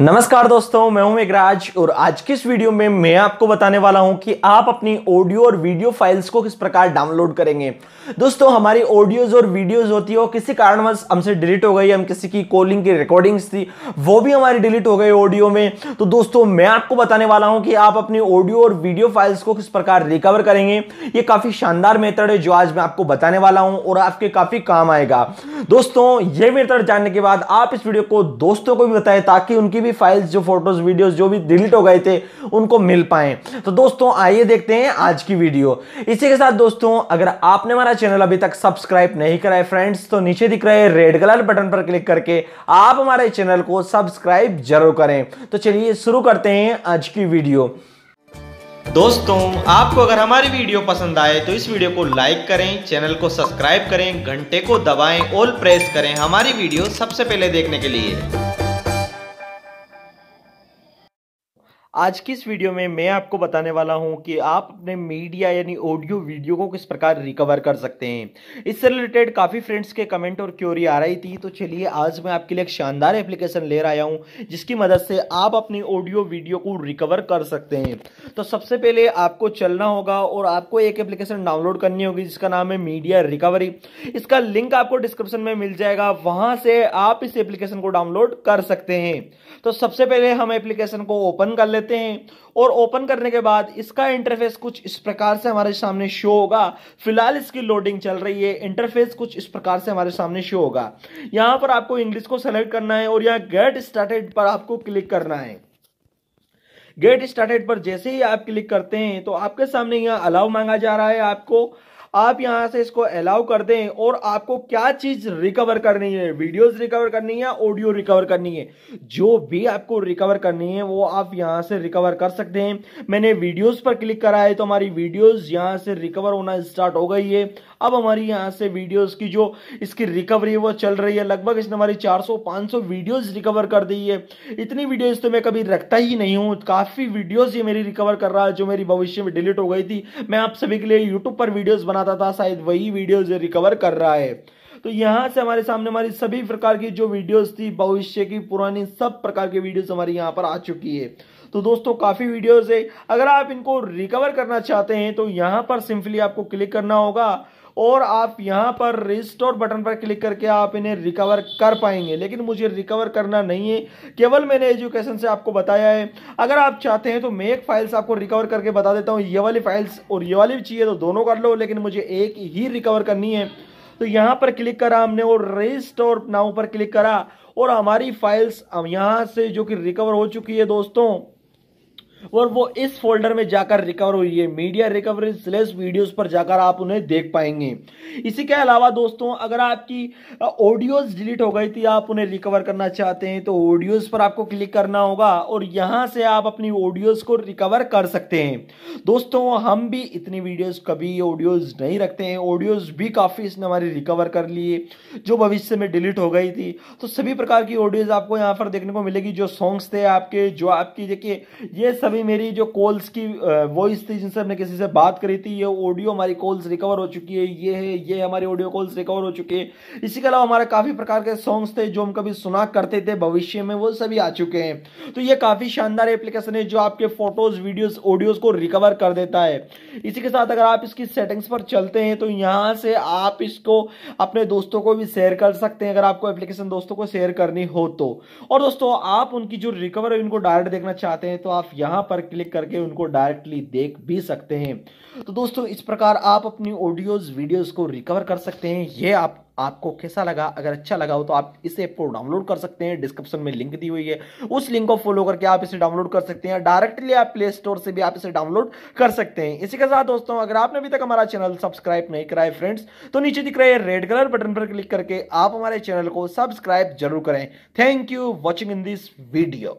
नमस्कार दोस्तों मैं हूं मेघराज और आज की इस वीडियो में मैं आपको बताने वाला हूं कि आप अपनी ऑडियो और वीडियो फाइल्स को किस प्रकार डाउनलोड करेंगे दोस्तों हमारी ऑडियोज और वीडियोज होती है वो किसी कारणवश हमसे डिलीट हो गई हम किसी की कॉलिंग की रिकॉर्डिंग्स थी वो भी हमारी डिलीट हो गई ऑडियो में तो दोस्तों मैं आपको बताने वाला हूँ कि आप अपनी ऑडियो और वीडियो फाइल्स को किस प्रकार रिकवर करेंगे ये काफ़ी शानदार मेथड है जो आज मैं आपको बताने वाला हूँ और आपके काफ़ी काम आएगा दोस्तों ये मेथड जानने के बाद आप इस वीडियो को दोस्तों को भी बताएं ताकि उनकी भी भी फाइल्स जो फोटोज वीडियोस जो भी डिलीट हो गए थे उनको मिल पाए तो दोस्तों आइए देखते हैं आज की वीडियो इसी के साथ दोस्तों अगर आपने हमारा चैनल अभी तक सब्सक्राइब नहीं कराए फ्रेंड्स तो नीचे दिख रहे रेड कलर बटन पर क्लिक करके आप हमारे चैनल को सब्सक्राइब जरूर करें तो चलिए शुरू करते हैं आज की वीडियो दोस्तों आपको अगर हमारी वीडियो पसंद आए तो इस वीडियो को लाइक करें चैनल को सब्सक्राइब करें घंटे को दबाएं ऑल प्रेस करें हमारी वीडियो सबसे पहले देखने के लिए आज की इस वीडियो में मैं आपको बताने वाला हूं कि आप अपने मीडिया यानी ऑडियो वीडियो को किस प्रकार रिकवर कर सकते हैं इससे रिलेटेड काफ़ी फ्रेंड्स के कमेंट और क्योरी आ रही थी तो चलिए आज मैं आपके लिए एक शानदार एप्लीकेशन ले आया हूं जिसकी मदद से आप अपनी ऑडियो वीडियो को रिकवर कर सकते हैं तो सबसे पहले आपको चलना होगा और आपको एक एप्लीकेशन डाउनलोड करनी होगी जिसका नाम है मीडिया रिकवरी इसका लिंक आपको डिस्क्रिप्शन में मिल जाएगा वहाँ से आप इस एप्लीकेशन को डाउनलोड कर सकते हैं तो सबसे पहले हम एप्लीकेशन को ओपन कर ले लेते हैं और ओपन करने के बाद इसका इंटरफेस कुछ इस प्रकार से हमारे सामने शो होगा फिलहाल इसकी लोडिंग चल रही है इंटरफेस कुछ इस प्रकार से हमारे सामने शो होगा यहाँ पर आपको इंग्लिश को सेलेक्ट करना है और यहाँ गेट स्टार्टेड पर आपको क्लिक करना है गेट स्टार्टेड पर जैसे ही आप क्लिक करते हैं तो आपके सामने यहाँ अलाउ मांगा जा रहा है आपको आप यहां से इसको अलाउ कर दें और आपको क्या चीज रिकवर करनी है वीडियोस रिकवर करनी है ऑडियो रिकवर करनी है जो भी आपको रिकवर करनी है वो आप यहां से रिकवर कर सकते हैं मैंने वीडियोस पर क्लिक करा है तो हमारी वीडियोस यहां से रिकवर होना स्टार्ट हो गई है अब हमारी यहां से वीडियोस की जो इसकी रिकवरी है वो चल रही है लगभग इसने हमारी 400-500 वीडियोस रिकवर कर दी है इतनी वीडियोस तो मैं कभी रखता ही नहीं हूं काफ़ी वीडियोस ये मेरी रिकवर कर रहा है जो मेरी भविष्य में डिलीट हो गई थी मैं आप सभी के लिए यूट्यूब पर वीडियोस बनाता बताता था शायद वही वीडियो रिकवर कर रहा है तो यहाँ से हमारे सामने हमारी सभी प्रकार की जो वीडियोस थी भविष्य की पुरानी सब प्रकार की वीडियोस हमारी यहाँ पर आ चुकी है तो दोस्तों काफ़ी वीडियोस है अगर आप इनको रिकवर करना चाहते हैं तो यहाँ पर सिंपली आपको क्लिक करना होगा और आप यहां पर रिस्टोर बटन पर क्लिक करके आप इन्हें रिकवर कर पाएंगे लेकिन मुझे रिकवर करना नहीं है केवल मैंने एजुकेशन से आपको बताया है अगर आप चाहते हैं तो मैं एक फाइल्स आपको रिकवर करके बता देता हूँ ये वाली फाइल्स और ये वाली चाहिए तो दोनों कर लो लेकिन मुझे एक ही रिकवर करनी है तो यहाँ पर क्लिक करा हमने और रिस्टोर नाउ पर क्लिक करा और हमारी फाइल्स यहाँ से जो कि रिकवर हो चुकी है दोस्तों और वो इस फोल्डर में जाकर रिकवर हुई है मीडिया रिकवरी स्लेस वीडियोस पर जाकर आप उन्हें देख पाएंगे इसी के अलावा दोस्तों अगर आपकी ऑडियोज डिलीट हो गई थी आप उन्हें रिकवर करना चाहते हैं तो ऑडियोज पर आपको क्लिक करना होगा और यहां से आप अपनी ऑडियोज को रिकवर कर सकते हैं दोस्तों हम भी इतनी वीडियोज कभी ऑडियोज नहीं रखते हैं ऑडियोज भी काफ़ी इसने हमारी रिकवर कर लिए जो भविष्य में डिलीट हो गई थी तो सभी प्रकार की ऑडियोज आपको यहाँ पर देखने को मिलेगी जो सॉन्ग्स थे आपके जो आपकी देखिए ये अभी मेरी जो कॉल्स की वॉइस थी जिनसे हमने किसी से बात करी थी ये ऑडियो हमारी कॉल्स रिकवर हो चुकी है ये है ये हमारी ऑडियो कॉल्स रिकवर हो चुकी है इसी के अलावा हमारे काफ़ी प्रकार के सॉन्ग्स थे जो हम कभी सुना करते थे भविष्य में वो सभी आ चुके हैं तो ये काफ़ी शानदार एप्लीकेशन है जो आपके फोटोज़ वीडियोज़ ऑडियोज़ को रिकवर कर देता है इसी के साथ अगर आप इसकी सेटिंग्स पर चलते हैं तो यहाँ से आप इसको अपने दोस्तों को भी शेयर कर सकते हैं अगर आपको एप्लीकेशन दोस्तों को शेयर करनी हो तो और दोस्तों आप उनकी जो रिकवर है उनको डायरेक्ट देखना चाहते हैं तो आप यहाँ यहाँ पर क्लिक करके उनको डायरेक्टली देख भी सकते हैं तो दोस्तों इस प्रकार आप अपनी ऑडियोज वीडियोज को रिकवर कर सकते हैं ये आप आपको कैसा लगा अगर अच्छा लगा हो तो आप इस ऐप को डाउनलोड कर सकते हैं डिस्क्रिप्शन में लिंक दी हुई है उस लिंक को फॉलो करके आप इसे डाउनलोड कर सकते हैं डायरेक्टली आप प्ले स्टोर से भी आप इसे डाउनलोड कर सकते हैं इसी के साथ दोस्तों अगर आपने अभी तक हमारा चैनल सब्सक्राइब नहीं कराए फ्रेंड्स तो नीचे दिख रहे रेड कलर बटन पर क्लिक करके आप हमारे चैनल को सब्सक्राइब जरूर करें thank you watching in this video